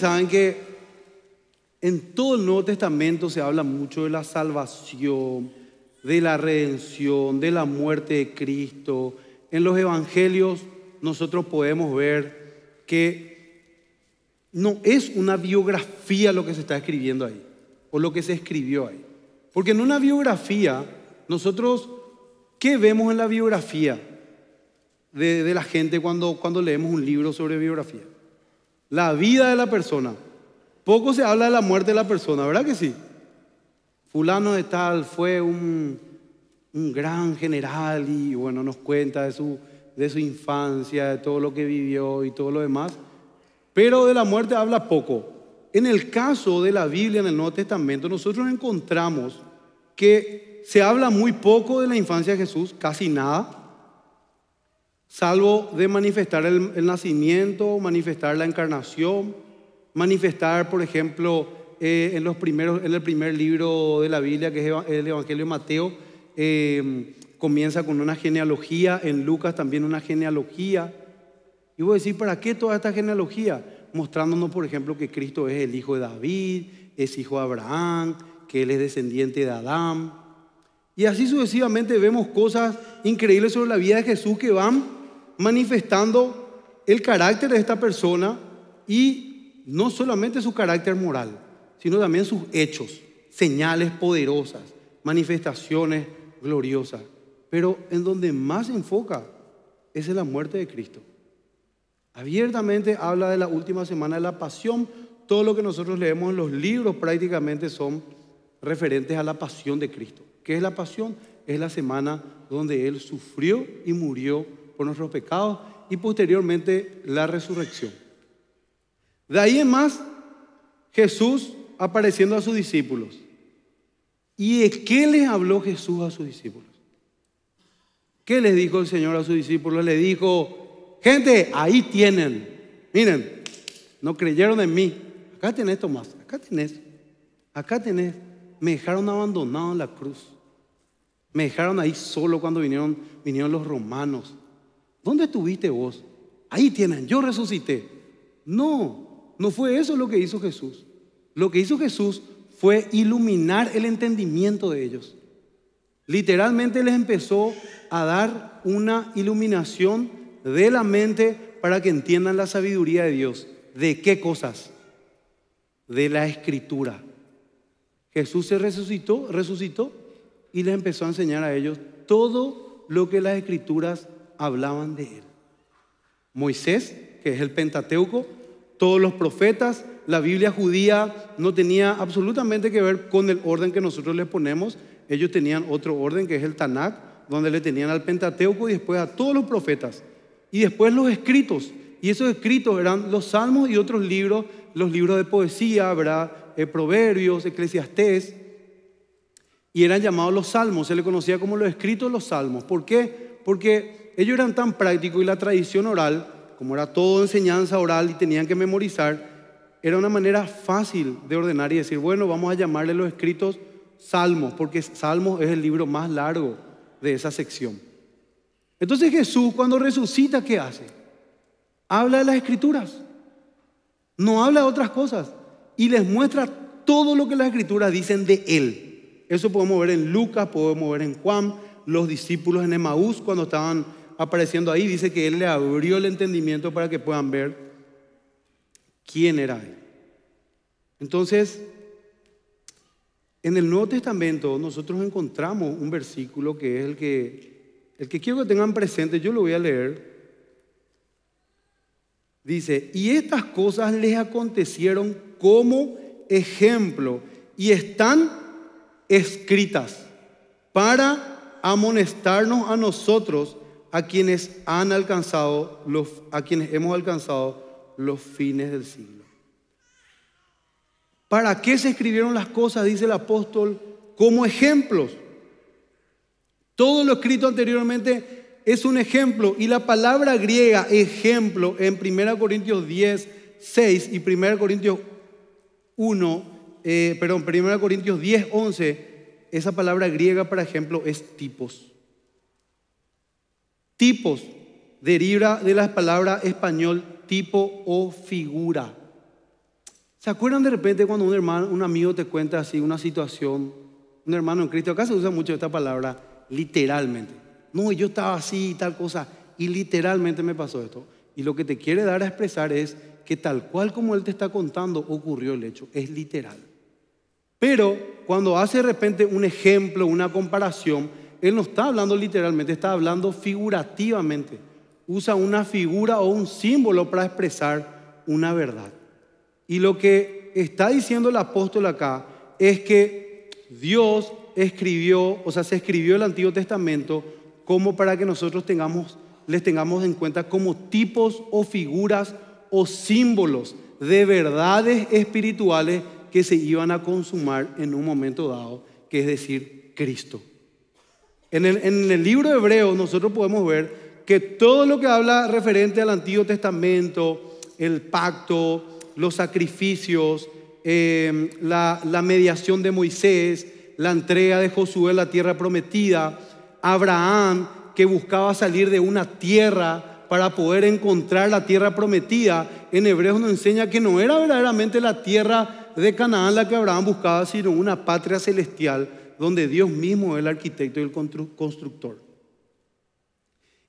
saben que en todo el Nuevo Testamento se habla mucho de la salvación, de la redención, de la muerte de Cristo. En los evangelios nosotros podemos ver que no es una biografía lo que se está escribiendo ahí, o lo que se escribió ahí. Porque en una biografía, nosotros, ¿qué vemos en la biografía de, de la gente cuando, cuando leemos un libro sobre biografía? la vida de la persona. Poco se habla de la muerte de la persona, ¿verdad que sí? Fulano de tal fue un, gran general y bueno, nos cuenta de su, de su infancia, de todo lo que vivió y todo lo demás, pero de la muerte habla poco. En el caso de la Biblia en el Nuevo Testamento, nosotros encontramos que se habla muy poco de la infancia de Jesús, casi nada, salvo de manifestar el, nacimiento, manifestar la encarnación, manifestar, por ejemplo, eh, en, los primeros, en el primer libro de la Biblia, que es el Evangelio de Mateo, em, comienza con una genealogía, en Lucas también una genealogía. Y voy a decir, ¿para qué toda esta genealogía? Mostrándonos, por ejemplo, que Cristo es el hijo de David, es hijo de Abraham, que él es descendiente de Adán. Y así sucesivamente vemos cosas increíbles sobre la vida de Jesús que van manifestando el carácter de esta persona y no solamente su carácter moral, sino también sus hechos, señales poderosas, manifestaciones gloriosas. Pero en donde más se enfoca es en la muerte de Cristo. Abiertamente habla de la última semana de la pasión. Todo lo que nosotros leemos en los libros prácticamente son referentes a la pasión de Cristo. ¿Qué es la pasión? Es la semana donde Él sufrió y murió por nuestros pecados y posteriormente la resurrección. De ahí en más, Jesús apareciendo a sus discípulos. ¿Y de qué les habló Jesús a sus discípulos? ¿Qué les dijo el Señor a sus discípulos? Le dijo, gente, ahí tienen. Miren, no creyeron en mí. Acá tenés, Tomás, acá tenés. Acá tenés. Me dejaron abandonado en la cruz. Me dejaron ahí solo cuando vinieron, vinieron los romanos. ¿Dónde estuviste vos? Ahí tienen, yo resucité. No, no fue eso lo que hizo Jesús. Lo que hizo Jesús fue iluminar el entendimiento de ellos. Literalmente les empezó a dar una iluminación de la mente para que entiendan la sabiduría de Dios. ¿De qué cosas? De la escritura. Jesús se resucitó, resucitó y les empezó a enseñar a ellos todo lo que las escrituras hablaban de él. Moisés, que es el Pentateuco, todos los profetas, la Biblia judía no tenía absolutamente que ver con el orden que nosotros les ponemos. Ellos tenían otro orden que es el Tanakh, donde le tenían al Pentateuco y después a todos los profetas. Y después los escritos. Y esos escritos eran los salmos y otros libros, los libros de poesía, ¿verdad? Eh, proverbios, eclesiastés. Y eran llamados los salmos, se le conocía como los escritos los salmos. ¿Por qué? Porque ellos eran tan prácticos y la tradición oral, como era todo enseñanza oral y tenían que memorizar, era una manera fácil de ordenar y decir, bueno, vamos a llamarle los escritos Salmos, porque Salmos es el libro más largo de esa sección. Entonces Jesús cuando resucita, ¿qué hace? Habla de las escrituras, no habla de otras cosas y les muestra todo lo que las escrituras dicen de Él. Eso podemos ver en Lucas, podemos ver en Juan, los discípulos en Emaús cuando estaban apareciendo ahí, dice que Él le abrió el entendimiento para que puedan ver quién era Él. Entonces, en el Nuevo Testamento nosotros encontramos un versículo que es el que, el que quiero que tengan presente, yo lo voy a leer. Dice, y estas cosas les acontecieron como ejemplo y están escritas para amonestarnos a nosotros a quienes han alcanzado los, a quienes hemos alcanzado los fines del siglo. ¿Para qué se escribieron las cosas, dice el apóstol, como ejemplos? Todo lo escrito anteriormente es un ejemplo y la palabra griega ejemplo en 1 Corintios 10, 6 y 1 Corintios 1, eh, perdón, 1 Corintios 10, 11, esa palabra griega por ejemplo es tipos. Tipos deriva de la palabra español tipo o figura. ¿Se acuerdan de repente cuando un hermano, un amigo te cuenta así una situación? Un hermano en Cristo, acá se usa mucho esta palabra literalmente. No, yo estaba así y tal cosa, y literalmente me pasó esto. Y lo que te quiere dar a expresar es que tal cual como él te está contando ocurrió el hecho, es literal. Pero cuando hace de repente un ejemplo, una comparación, él no está hablando literalmente, está hablando figurativamente. Usa una figura o un símbolo para expresar una verdad. Y lo que está diciendo el apóstol acá es que Dios escribió, o sea, se escribió el Antiguo Testamento como para que nosotros les tengamos en cuenta como tipos o figuras o símbolos de verdades espirituales que se iban a consumar en un momento dado, que es decir, Cristo. En el, libro de Hebreo nosotros podemos ver que todo lo que habla referente al Antiguo Testamento, el pacto, los sacrificios, em, la, la mediación de Moisés, la entrega de Josué a la tierra prometida, Abraham que buscaba salir de una tierra para poder encontrar la tierra prometida, en Hebreos nos enseña que no era verdaderamente la tierra de Canaán la que Abraham buscaba, sino una patria celestial donde Dios mismo es el arquitecto y el constructor.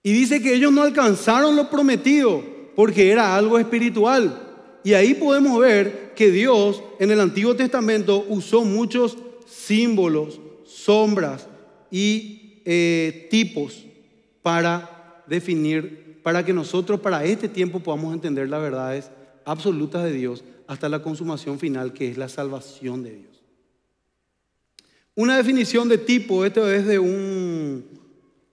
Y dice que ellos no alcanzaron lo prometido porque era algo espiritual. Y ahí podemos ver que Dios en el Antiguo Testamento usó muchos símbolos, sombras y eh, tipos para definir, para que nosotros para este tiempo podamos entender las verdades absolutas de Dios hasta la consumación final que es la salvación de Dios. Una definición de tipo, esto es de un,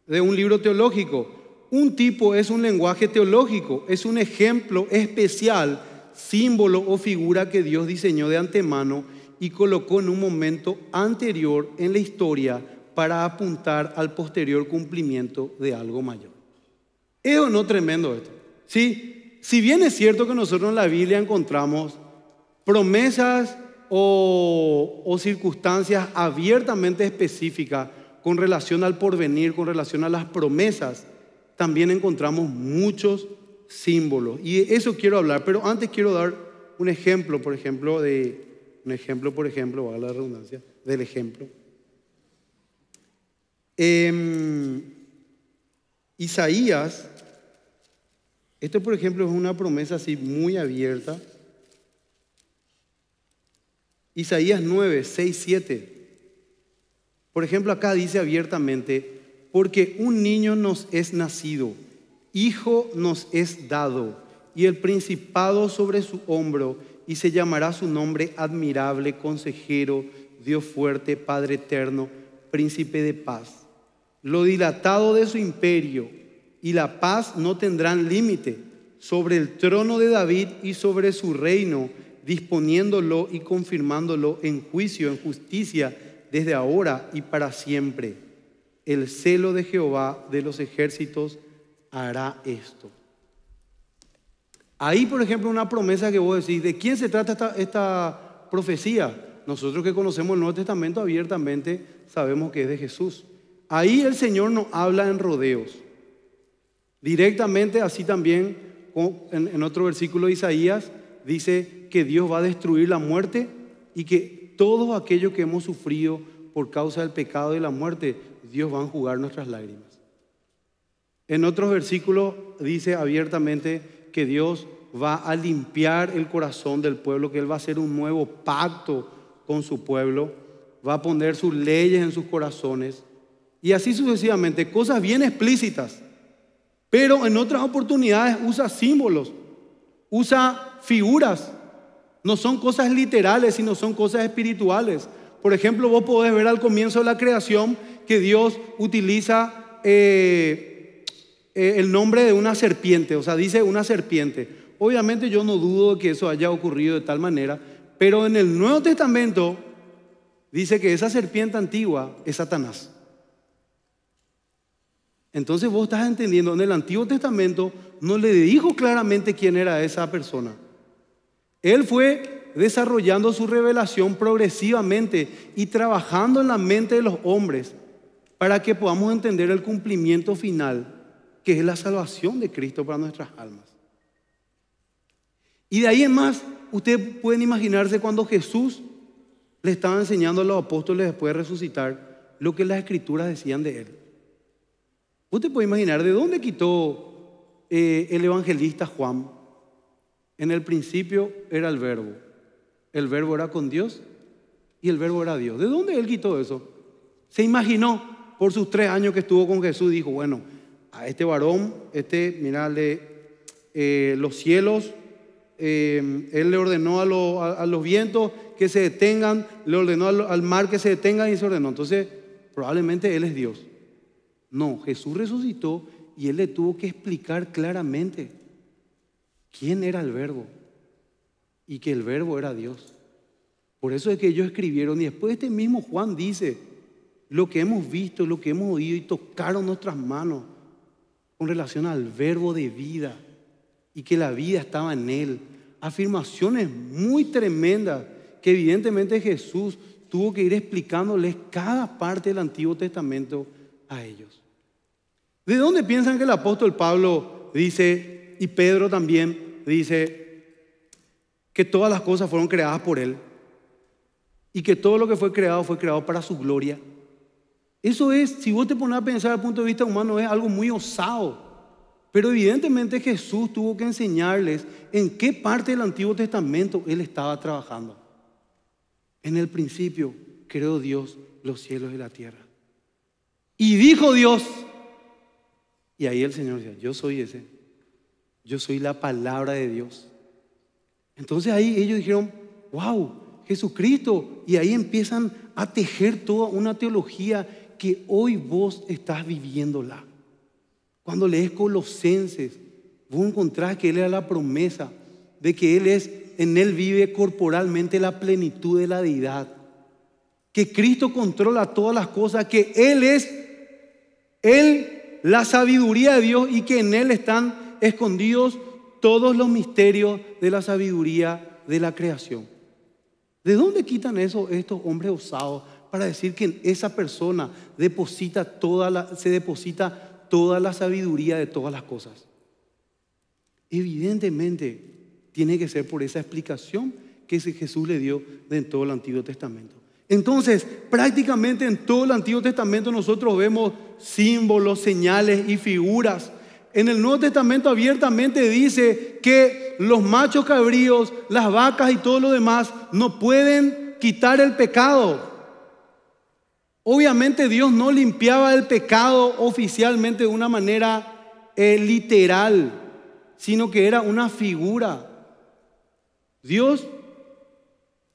de un libro teológico. Un tipo es un lenguaje teológico, es un ejemplo especial, símbolo o figura que Dios diseñó de antemano y colocó en un momento anterior en la historia para apuntar al posterior cumplimiento de algo mayor. ¿Es o no tremendo esto? Sí, si bien es cierto que nosotros en la Biblia encontramos promesas o, circunstancias abiertamente específicas con relación al porvenir, con relación a las promesas, también encontramos muchos símbolos. Y eso quiero hablar, pero antes quiero dar un ejemplo, por ejemplo, de un ejemplo, por ejemplo, a la redundancia, del ejemplo. Em, Isaías, esto por ejemplo es una promesa así muy abierta, Isaías 9, 6, 7. Por ejemplo, acá dice abiertamente, porque un niño nos es nacido, hijo nos es dado, y el principado sobre su hombro, y se llamará su nombre admirable, consejero, Dios fuerte, Padre eterno, príncipe de paz. Lo dilatado de su imperio y la paz no tendrán límite sobre el trono de David y sobre su reino disponiéndolo y confirmándolo en juicio, en justicia, desde ahora y para siempre. El celo de Jehová de los ejércitos hará esto. Ahí, por ejemplo, una promesa que vos decís, ¿de quién se trata esta, profecía? Nosotros que conocemos el Nuevo Testamento abiertamente sabemos que es de Jesús. Ahí el Señor nos habla en rodeos. Directamente, así también, en otro versículo de Isaías, dice, que Dios va a destruir la muerte y que todo aquello que hemos sufrido por causa del pecado y la muerte, Dios va a enjugar nuestras lágrimas. En otros versículos dice abiertamente que Dios va a limpiar el corazón del pueblo, que Él va a hacer un nuevo pacto con su pueblo, va a poner sus leyes en sus corazones y así sucesivamente, cosas bien explícitas. Pero en otras oportunidades usa símbolos, usa figuras no son cosas literales, sino son cosas espirituales. Por ejemplo, vos podés ver al comienzo de la creación que Dios utiliza eh, eh, el nombre de una serpiente, o sea, dice una serpiente. Obviamente yo no dudo que eso haya ocurrido de tal manera, pero en el Nuevo Testamento dice que esa serpiente antigua es Satanás. Entonces vos estás entendiendo, en el Antiguo Testamento no le dijo claramente quién era esa persona. Él fue desarrollando su revelación progresivamente y trabajando en la mente de los hombres para que podamos entender el cumplimiento final, que es la salvación de Cristo para nuestras almas. Y de ahí en más, ustedes pueden imaginarse cuando Jesús le estaba enseñando a los apóstoles después de resucitar lo que las escrituras decían de él. Usted puede imaginar de dónde quitó eh, el evangelista Juan en el principio era el verbo. El verbo era con Dios y el verbo era Dios. ¿De dónde él quitó eso? Se imaginó por sus tres años que estuvo con Jesús, dijo, bueno, a este varón, este, mira, eh, los cielos, eh, él le ordenó a, los vientos que se detengan, le ordenó al, al mar que se detengan y se ordenó. Entonces, probablemente él es Dios. No, Jesús resucitó y él le tuvo que explicar claramente quién era el verbo y que el verbo era Dios. Por eso es que ellos escribieron y después este mismo Juan dice, lo que hemos visto, lo que hemos oído y tocaron nuestras manos con relación al verbo de vida y que la vida estaba en él. Afirmaciones muy tremendas que evidentemente Jesús tuvo que ir explicándoles cada parte del Antiguo Testamento a ellos. ¿De dónde piensan que el apóstol Pablo dice, y Pedro también, dice que todas las cosas fueron creadas por Él y que todo lo que fue creado fue creado para su gloria. Eso es, si vos te pones a pensar desde el punto de vista humano, es algo muy osado. Pero evidentemente Jesús tuvo que enseñarles en qué parte del Antiguo Testamento Él estaba trabajando. En el principio creó Dios los cielos y la tierra. Y dijo Dios, y ahí el Señor decía, yo soy ese yo soy la palabra de Dios. Entonces ahí ellos dijeron, wow, Jesucristo. Y ahí empiezan a tejer toda una teología que hoy vos estás viviéndola. Cuando lees Colosenses, vos encontrás que Él era la promesa de que Él es, en Él vive corporalmente la plenitud de la deidad. Que Cristo controla todas las cosas, que Él es, Él, la sabiduría de Dios y que en Él están escondidos todos los misterios de la sabiduría de la creación. ¿De dónde quitan eso estos hombres osados para decir que en esa persona deposita toda la, se deposita toda la sabiduría de todas las cosas? Evidentemente tiene que ser por esa explicación que Jesús le dio en todo el Antiguo Testamento. Entonces, prácticamente en todo el Antiguo Testamento nosotros vemos símbolos, señales y figuras en el Nuevo Testamento abiertamente dice que los machos cabríos, las vacas y todo lo demás no pueden quitar el pecado. Obviamente Dios no limpiaba el pecado oficialmente de una manera eh, literal, sino que era una figura. Dios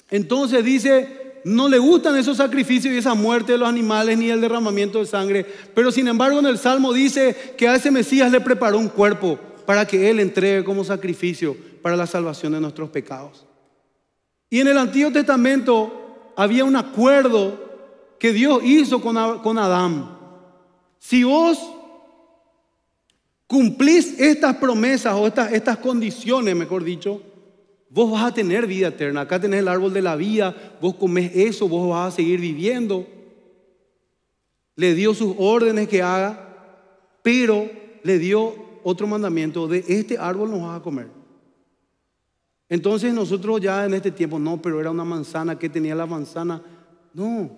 entonces dice, no le gustan esos sacrificios y esa muerte de los animales ni el derramamiento de sangre. Pero sin embargo en el Salmo dice que a ese Mesías le preparó un cuerpo para que Él entregue como sacrificio para la salvación de nuestros pecados. Y en el Antiguo Testamento había un acuerdo que Dios hizo con Adán. Si vos cumplís estas promesas o estas, estas condiciones, mejor dicho, vos vas a tener vida eterna. Acá tenés el árbol de la vida, vos comés eso, vos vas a seguir viviendo. Le dio sus órdenes que haga, pero le dio otro mandamiento, de este árbol nos vas a comer. Entonces nosotros ya en este tiempo, no, pero era una manzana, ¿qué tenía la manzana? No,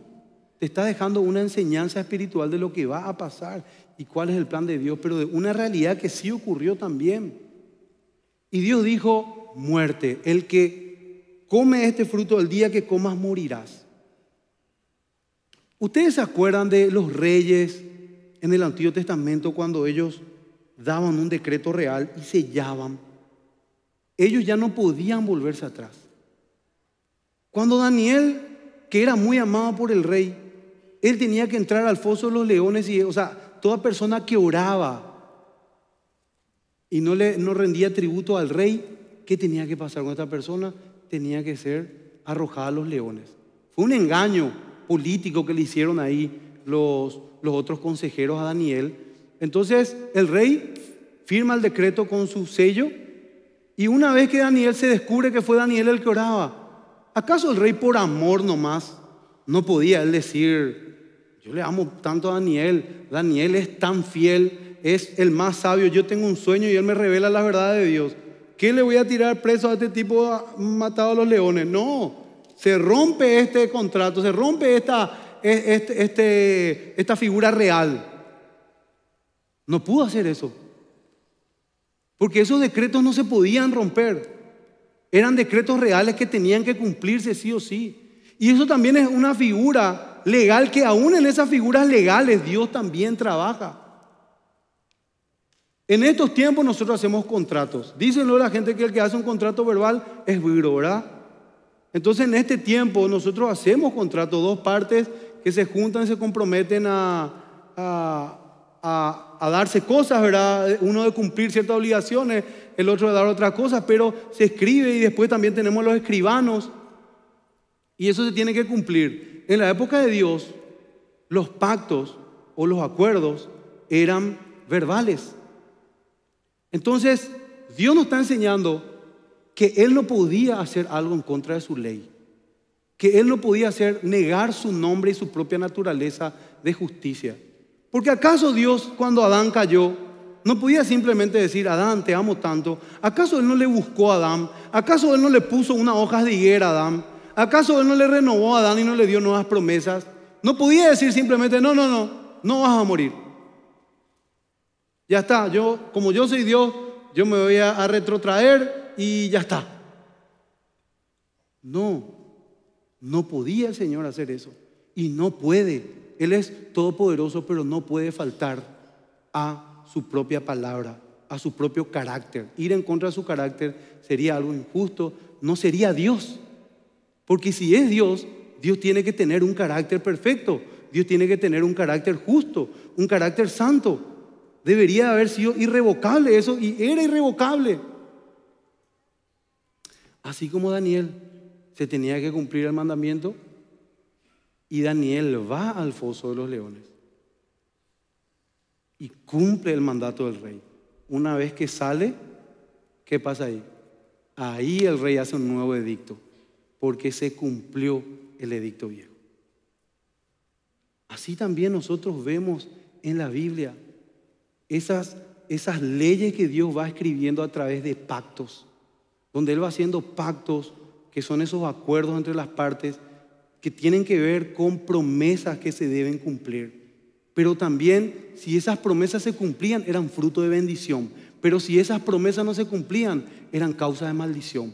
te está dejando una enseñanza espiritual de lo que va a pasar y cuál es el plan de Dios, pero de una realidad que sí ocurrió también. Y Dios dijo, muerte, el que come este fruto el día que comas morirás. ¿Ustedes se acuerdan de los reyes en el Antiguo Testamento cuando ellos daban un decreto real y sellaban? Ellos ya no podían volverse atrás. Cuando Daniel, que era muy amado por el rey, él tenía que entrar al foso de los leones y, o sea, toda persona que oraba y no, le, rendía tributo al rey, ¿qué tenía que pasar con esta persona? Tenía que ser arrojada a los leones. Fue un engaño político que le hicieron ahí los, los otros consejeros a Daniel. Entonces el rey firma el decreto con su sello y una vez que Daniel se descubre que fue Daniel el que oraba, ¿acaso el rey por amor nomás no podía él decir, yo le amo tanto a Daniel, Daniel es tan fiel, es el más sabio, yo tengo un sueño y él me revela la verdad de Dios. ¿Qué le voy a tirar preso a este tipo matado a los leones? No, se rompe este contrato, se rompe esta, e, este, este, esta figura real. No pudo hacer eso. Porque esos decretos no se podían romper. Eran decretos reales que tenían que cumplirse sí o sí. Y eso también es una figura legal que aún en esas figuras legales Dios también trabaja. En estos tiempos nosotros hacemos contratos. Dicen la gente que el que hace un contrato verbal es viro, ¿verdad? Entonces en este tiempo nosotros hacemos contratos, dos partes que se juntan, se comprometen a, a, a darse cosas, ¿verdad? Uno de cumplir ciertas obligaciones, el otro de dar otras cosas, pero se escribe y después también tenemos los escribanos y eso se tiene que cumplir. En la época de Dios, los pactos o los acuerdos eran verbales. Entonces, Dios nos está enseñando que Él no podía hacer algo en contra de su ley, que Él no podía hacer negar su nombre y su propia naturaleza de justicia. Porque acaso Dios, cuando Adán cayó, no podía simplemente decir, Adán, te amo tanto. ¿Acaso Él no le buscó a Adán? ¿Acaso Él no le puso unas hojas de higuera a Adán? ¿Acaso Él no le renovó a Adán y no le dio nuevas promesas? No podía decir simplemente, no, no, no, no vas a morir. Ya está, yo, como yo soy Dios, yo me voy a, a retrotraer y ya está. No, no podía el Señor hacer eso. Y no puede. Él es todopoderoso, pero no puede faltar a su propia palabra, a su propio carácter. Ir en contra de su carácter sería algo injusto, no sería Dios. Porque si es Dios, Dios tiene que tener un carácter perfecto, Dios tiene que tener un carácter justo, un carácter santo. Debería haber sido irrevocable eso y era irrevocable. Así como Daniel se tenía que cumplir el mandamiento y Daniel va al foso de los leones y cumple el mandato del rey. Una vez que sale, ¿qué pasa ahí? Ahí el rey hace un nuevo edicto porque se cumplió el edicto viejo. Así también nosotros vemos en la Biblia esas, esas leyes que Dios va escribiendo a través de pactos, donde Él va haciendo pactos que son esos acuerdos entre las partes que tienen que ver con promesas que se deben cumplir. Pero también si esas promesas se cumplían eran fruto de bendición, pero si esas promesas no se cumplían eran causa de maldición.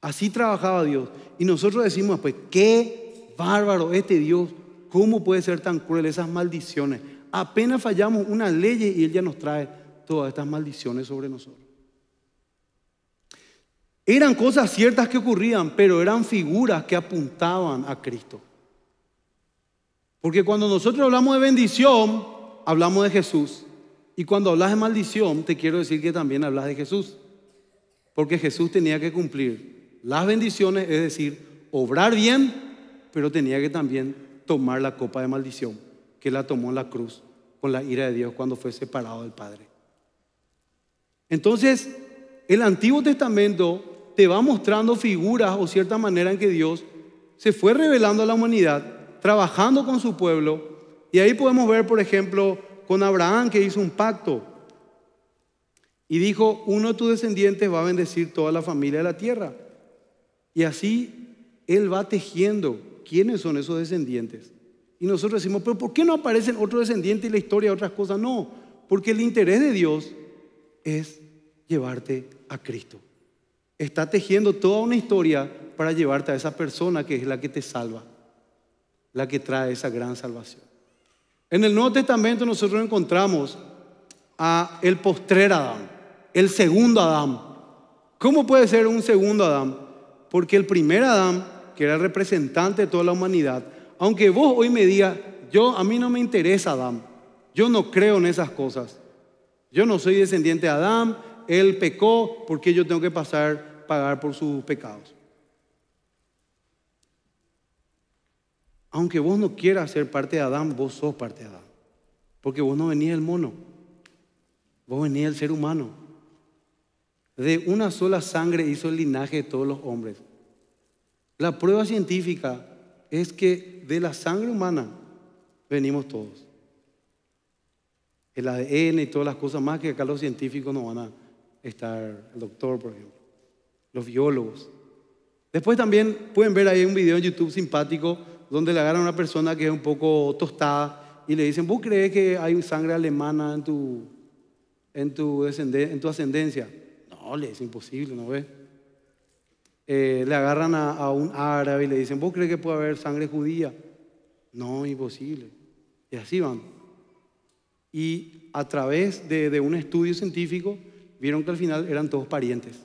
Así trabajaba Dios. Y nosotros decimos, pues, qué bárbaro este Dios, ¿cómo puede ser tan cruel esas maldiciones? Apenas fallamos una ley y Él ya nos trae todas estas maldiciones sobre nosotros. Eran cosas ciertas que ocurrían, pero eran figuras que apuntaban a Cristo. Porque cuando nosotros hablamos de bendición, hablamos de Jesús. Y cuando hablas de maldición, te quiero decir que también hablas de Jesús. Porque Jesús tenía que cumplir las bendiciones, es decir, obrar bien, pero tenía que también tomar la copa de maldición que la tomó en la cruz con la ira de Dios cuando fue separado del Padre. Entonces, el Antiguo Testamento te va mostrando figuras o cierta manera en que Dios se fue revelando a la humanidad, trabajando con su pueblo. Y ahí podemos ver, por ejemplo, con Abraham que hizo un pacto y dijo, uno de tus descendientes va a bendecir toda la familia de la tierra. Y así él va tejiendo quiénes son esos descendientes. Y nosotros decimos, pero ¿por qué no aparecen otros descendientes y la historia, otras cosas? No, porque el interés de Dios es llevarte a Cristo. Está tejiendo toda una historia para llevarte a esa persona que es la que te salva, la que trae esa gran salvación. En el Nuevo Testamento nosotros encontramos a el postrer Adán, el segundo Adán. ¿Cómo puede ser un segundo Adán? Porque el primer Adán, que era el representante de toda la humanidad, aunque vos hoy me digas, yo a mí no me interesa Adán, yo no creo en esas cosas. Yo no soy descendiente de Adán, él pecó, porque yo tengo que pasar pagar por sus pecados? Aunque vos no quieras ser parte de Adán, vos sos parte de Adán. Porque vos no venís del mono, vos venís del ser humano. De una sola sangre hizo el linaje de todos los hombres. La prueba científica es que de la sangre humana venimos todos. El ADN y todas las cosas más que acá los científicos no van a estar, el doctor, por ejemplo, los biólogos. Después también pueden ver ahí un video en YouTube simpático donde le agarran a una persona que es un poco tostada y le dicen, ¿vos crees que hay sangre alemana en tu, en tu, ascendencia? No, le es imposible, ¿no ves? Eh, le agarran a, un árabe y le dicen, ¿vos crees que puede haber sangre judía? No, imposible. Y así van. Y a través de, un estudio científico vieron que al final eran todos parientes.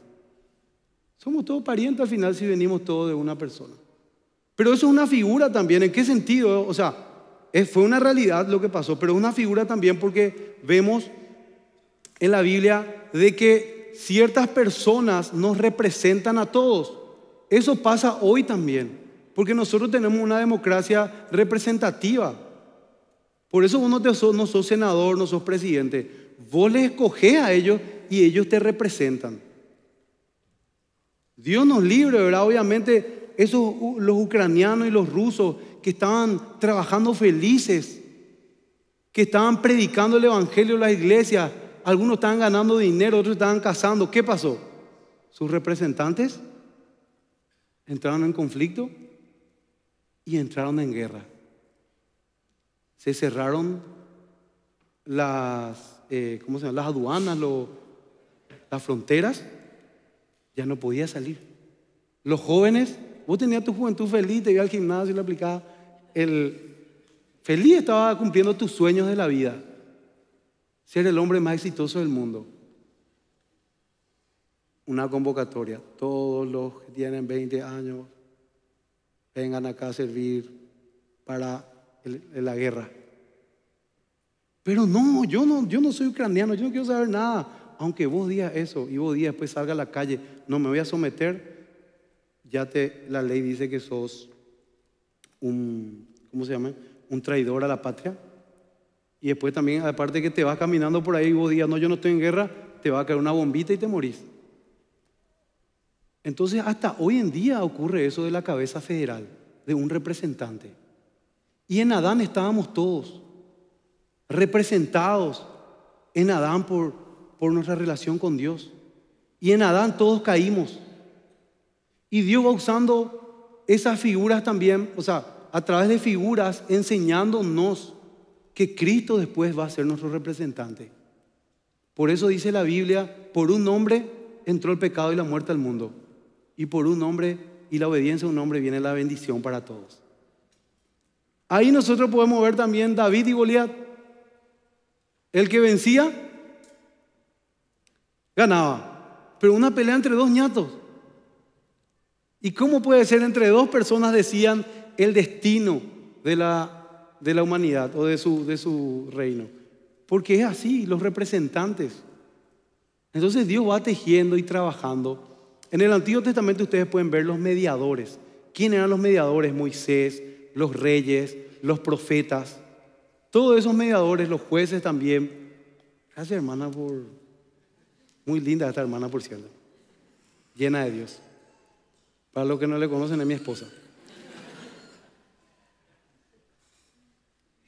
Somos todos parientes al final si venimos todos de una persona. Pero eso es una figura también. ¿En qué sentido? O sea, fue una realidad lo que pasó, pero es una figura también porque vemos en la Biblia de que ciertas personas nos representan a todos. Eso pasa hoy también, porque nosotros tenemos una democracia representativa. Por eso vos no, sos, senador, no sos presidente. Vos les escogés a ellos y ellos te representan. Dios nos libre, ¿verdad? Obviamente, esos los ucranianos y los rusos que estaban trabajando felices, que estaban predicando el evangelio en las iglesias, algunos estaban ganando dinero, otros estaban cazando. ¿Qué pasó? Sus representantes entraron en conflicto y entraron en guerra. Se cerraron las, eh, se las aduanas, las fronteras. Ya no podía salir. Los jóvenes, vos tenías tu juventud feliz, te iba al gimnasio y lo aplicabas el... Feliz estaba cumpliendo tus sueños de la vida ser el hombre más exitoso del mundo. Una convocatoria. Todos los que tienen 20 años vengan acá a servir para la guerra. Pero no yo, no, yo no soy ucraniano, yo no quiero saber nada. Aunque vos digas eso y vos digas después pues salga a la calle, no me voy a someter, ya te, la ley dice que sos un, ¿cómo se llama? Un traidor a la patria y después también, aparte que te vas caminando por ahí y vos digas, no, yo no estoy en guerra, te va a caer una bombita y te morís. Entonces, hasta hoy en día ocurre eso de la cabeza federal, de un representante. Y en Adán estábamos todos, representados en Adán por, por nuestra relación con Dios. Y en Adán todos caímos. Y Dios va usando esas figuras también, o sea, a través de figuras enseñándonos que Cristo después va a ser nuestro representante. Por eso dice la Biblia, por un hombre entró el pecado y la muerte al mundo. Y por un hombre y la obediencia a un hombre viene la bendición para todos. Ahí nosotros podemos ver también David y Goliat. El que vencía, ganaba. Pero una pelea entre dos ñatos. ¿Y cómo puede ser entre dos personas decían el destino de la de la humanidad o de su, de su reino. Porque es así, los representantes. Entonces Dios va tejiendo y trabajando. En el Antiguo Testamento ustedes pueden ver los mediadores. ¿Quién eran los mediadores? Moisés, los reyes, los profetas. Todos esos mediadores, los jueces también. Gracias hermana por... Muy linda esta hermana por cierto. Llena de Dios. Para los que no le conocen, a mi esposa.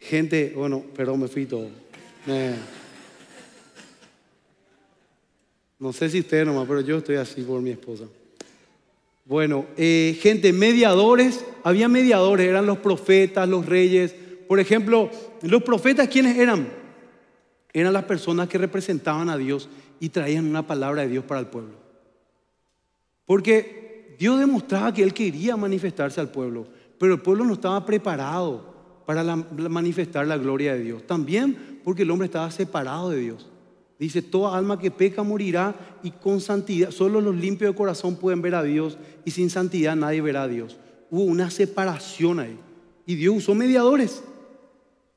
Gente, bueno, perdón, me fui todo. No sé si usted nomás, pero yo estoy así por mi esposa. Bueno, eh, gente, mediadores, había mediadores, eran los profetas, los reyes. Por ejemplo, los profetas, ¿quiénes eran? Eran las personas que representaban a Dios y traían una palabra de Dios para el pueblo. Porque Dios demostraba que Él quería manifestarse al pueblo, pero el pueblo no estaba preparado para manifestar la gloria de Dios. También porque el hombre estaba separado de Dios. Dice, toda alma que peca morirá y con santidad, solo los limpios de corazón pueden ver a Dios y sin santidad nadie verá a Dios. Hubo una separación ahí y Dios usó mediadores.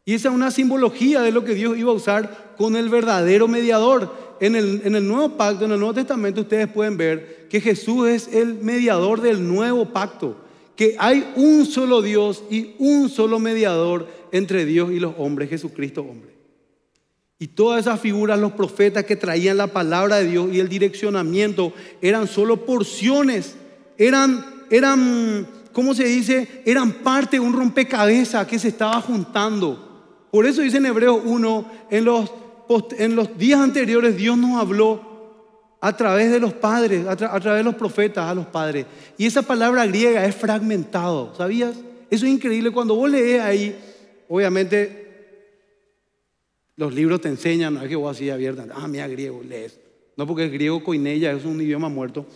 Y esa es una simbología de lo que Dios iba a usar con el verdadero mediador. en el Nuevo Pacto, en el Nuevo Testamento, ustedes pueden ver que Jesús es el mediador del nuevo pacto que hay un solo Dios y un solo mediador entre Dios y los hombres, Jesucristo hombre. Y todas esas figuras, los profetas que traían la palabra de Dios y el direccionamiento, eran solo porciones, eran, eran, ¿cómo se dice? Eran parte de un rompecabezas que se estaba juntando. Por eso dice en Hebreos 1, en los, en los días anteriores Dios nos habló a través de los padres, a, través de los profetas, a los padres. Y esa palabra griega es fragmentado, ¿sabías? Eso es increíble. Cuando vos lees ahí, obviamente los libros te enseñan, no es que vos así abierta, ah, mira, griego, lees. No, porque el griego coinella, es un idioma muerto.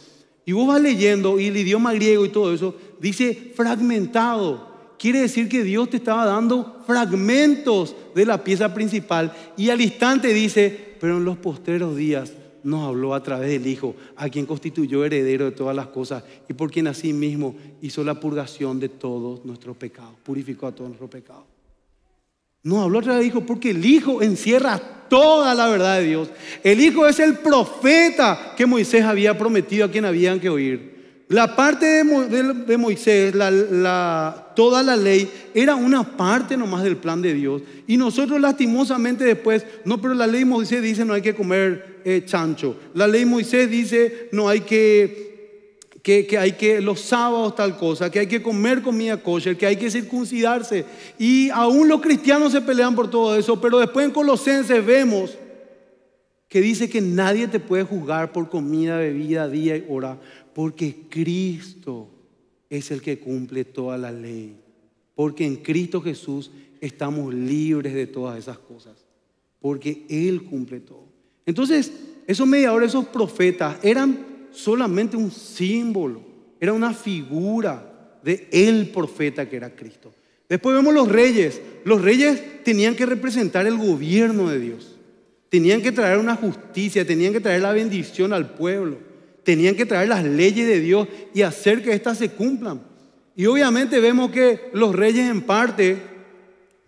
Y vos vas leyendo y el idioma griego y todo eso dice fragmentado. Quiere decir que Dios te estaba dando fragmentos de la pieza principal y al instante dice, pero en los posteros días nos habló a través del Hijo, a quien constituyó heredero de todas las cosas y por quien mismo hizo la purgación de todos nuestros pecados, purificó a todos nuestros pecados. Nos habló a través del Hijo porque el Hijo encierra toda la verdad de Dios. El Hijo es el profeta que Moisés había prometido a quien habían que oír. La parte de, Moisés, toda la ley, era una parte nomás del plan de Dios. Y nosotros lastimosamente después, no, pero la ley de Moisés dice no hay que comer eh, chancho. La ley de Moisés dice no hay que que, que, hay que los sábados tal cosa, que hay que comer comida kosher, que hay que circuncidarse. Y aún los cristianos se pelean por todo eso, pero después en Colosenses vemos que dice que nadie te puede juzgar por comida, bebida, día y hora, porque Cristo es el que cumple toda la ley. Porque en Cristo Jesús estamos libres de todas esas cosas. Porque Él cumple todo. Entonces, esos mediadores, esos profetas, eran solamente un símbolo, era una figura de el profeta que era Cristo. Después vemos los reyes. Los reyes tenían que representar el gobierno de Dios. Tenían que traer una justicia, tenían que traer la bendición al pueblo. Tenían que traer las leyes de Dios y hacer que éstas se cumplan. Y obviamente vemos que los reyes en parte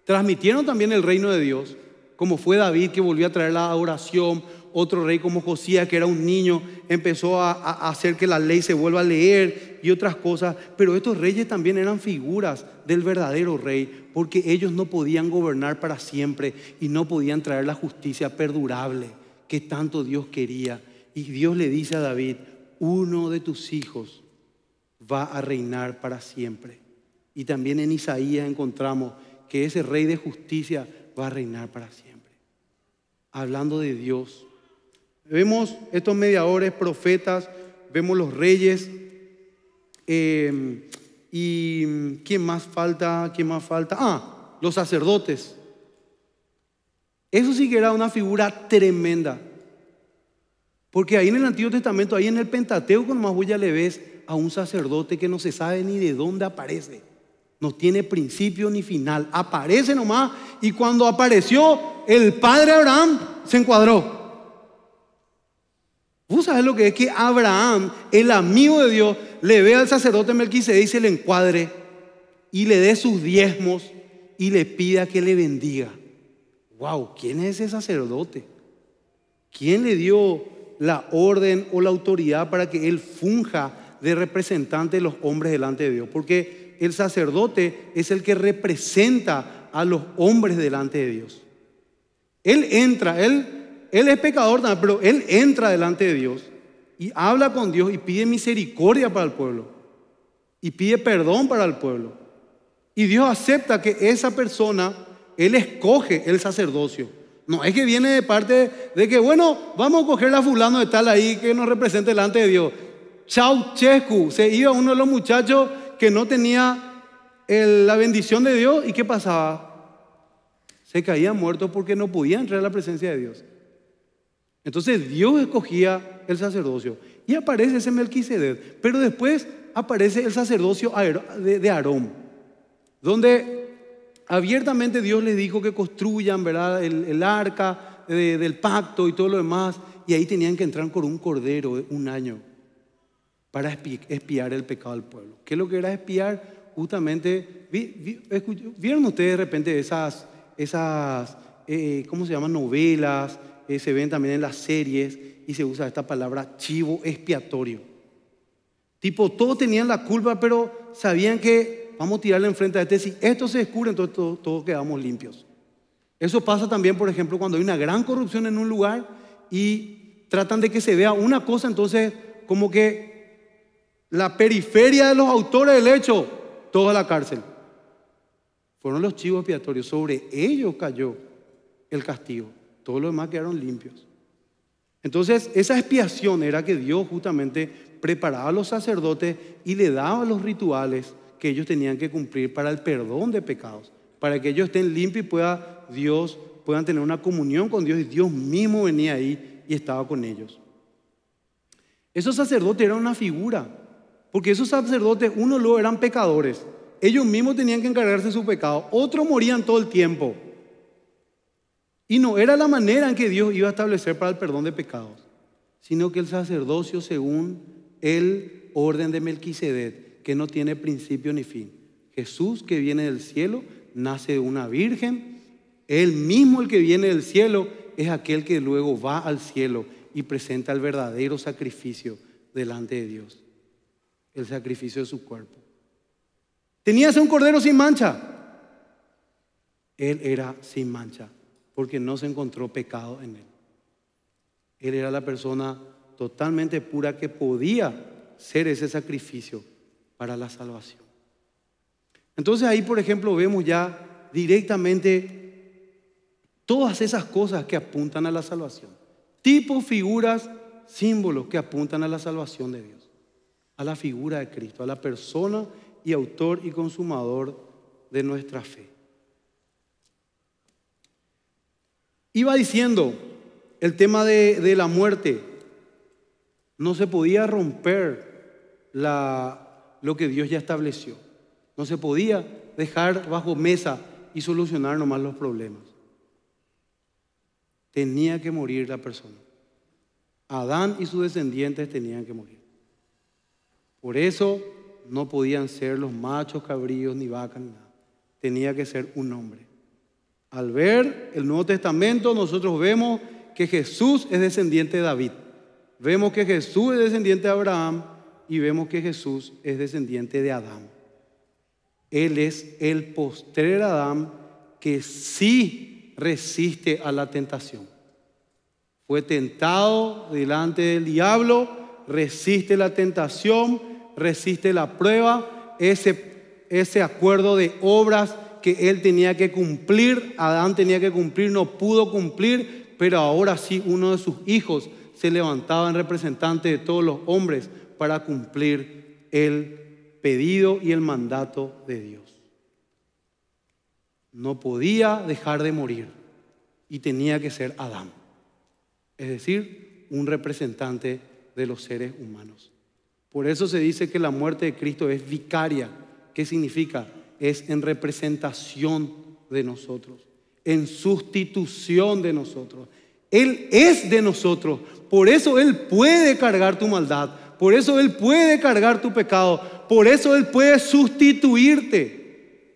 transmitieron también el reino de Dios, como fue David que volvió a traer la oración, otro rey como Josías, que era un niño, empezó a, hacer que la ley se vuelva a leer y otras cosas. Pero estos reyes también eran figuras del verdadero rey, porque ellos no podían gobernar para siempre y no podían traer la justicia perdurable que tanto Dios quería. Y Dios le dice a David, uno de tus hijos va a reinar para siempre. Y también en Isaías encontramos que ese rey de justicia va a reinar para siempre. Hablando de Dios. Vemos estos mediadores, profetas, vemos los reyes. Em, ¿Y quién más falta? ¿Quién más falta? Ah, los sacerdotes. Eso sí que era una figura tremenda. Porque ahí en el Antiguo Testamento, ahí en el Pentateuco, nomás voy ya le ves a un sacerdote que no se sabe ni de dónde aparece. No tiene principio ni final. Aparece nomás y cuando apareció el padre Abraham se encuadró. ¿Vos sabés lo que es que Abraham, el amigo de Dios, le ve al sacerdote Melquisedec y se le encuadre y le dé sus diezmos y le pida que le bendiga? Wow, ¿quién es ese sacerdote? ¿Quién le dio la orden o la autoridad para que él funja de representante de los hombres delante de Dios, porque el sacerdote es el que representa a los hombres delante de Dios. Él entra, él, él es pecador pero él entra delante de Dios y habla con Dios y pide misericordia para el pueblo y pide perdón para el pueblo. Y Dios acepta que esa persona, él escoge el sacerdocio. No, es que viene de parte de que, bueno, vamos a coger a fulano de tal ahí que nos represente delante de Dios. Chauchescu, se iba uno de los muchachos que no tenía la bendición de Dios y ¿qué pasaba? Se caía muerto porque no podía entrar a la presencia de Dios. Entonces Dios escogía el sacerdocio y aparece ese Melquisedec, pero después aparece el sacerdocio de Aarón, donde abiertamente Dios les dijo que construyan ¿verdad? El, arca del pacto y todo lo demás. Y ahí tenían que entrar con un cordero un año para espiar el pecado del pueblo. ¿Qué es lo que era espiar? Justamente, ¿vieron ustedes de repente esas, esas eh, ¿cómo se llaman? Novelas, eh, se ven también en las series y se usa esta palabra chivo expiatorio. Tipo, todos tenían la culpa, pero sabían que vamos a tirarle enfrente a este. Si esto se descubre, entonces todos quedamos limpios. Eso pasa también, por ejemplo, cuando hay una gran corrupción en un lugar y tratan de que se vea una cosa, entonces como que la periferia de los autores del hecho, toda la cárcel. Fueron los chivos expiatorios, sobre ellos cayó el castigo. Todos los demás quedaron limpios. Entonces, esa expiación era que Dios justamente preparaba a los sacerdotes y le daba los rituales que ellos tenían que cumplir para el perdón de pecados, para que ellos estén limpios y pueda Dios, puedan tener una comunión con Dios y Dios mismo venía ahí y estaba con ellos. Esos sacerdotes eran una figura, porque esos sacerdotes, uno luego eran pecadores, ellos mismos tenían que encargarse de su pecado, otros morían todo el tiempo. Y no era la manera en que Dios iba a establecer para el perdón de pecados, sino que el sacerdocio según el orden de Melquisedec que no tiene principio ni fin. Jesús que viene del cielo, nace de una virgen. Él mismo el que viene del cielo es aquel que luego va al cielo y presenta el verdadero sacrificio delante de Dios. El sacrificio de su cuerpo. Tenías un cordero sin mancha. Él era sin mancha porque no se encontró pecado en él. Él era la persona totalmente pura que podía ser ese sacrificio para la salvación. Entonces ahí, por ejemplo, vemos ya directamente todas esas cosas que apuntan a la salvación. Tipos, figuras, símbolos que apuntan a la salvación de Dios, a la figura de Cristo, a la persona y autor y consumador de nuestra fe. Iba diciendo el tema de, de la muerte. No se podía romper la, lo que Dios ya estableció. No se podía dejar bajo mesa y solucionar nomás los problemas. Tenía que morir la persona. Adán y sus descendientes tenían que morir. Por eso no podían ser los machos, cabríos, ni vacas, nada. Tenía que ser un hombre. Al ver el Nuevo Testamento, nosotros vemos que Jesús es descendiente de David. Vemos que Jesús es descendiente de Abraham, y vemos que Jesús es descendiente de Adán. Él es el postrer Adán que sí resiste a la tentación. Fue tentado delante del diablo, resiste la tentación, resiste la prueba, ese, ese acuerdo de obras que él tenía que cumplir, Adán tenía que cumplir, no pudo cumplir, pero ahora sí uno de sus hijos se levantaba en representante de todos los hombres para cumplir el pedido y el mandato de Dios. No podía dejar de morir y tenía que ser Adán, es decir, un representante de los seres humanos. Por eso se dice que la muerte de Cristo es vicaria. ¿Qué significa? Es en representación de nosotros, en sustitución de nosotros. Él es de nosotros. Por eso Él puede cargar tu maldad. Por eso Él puede cargar tu pecado. Por eso Él puede sustituirte.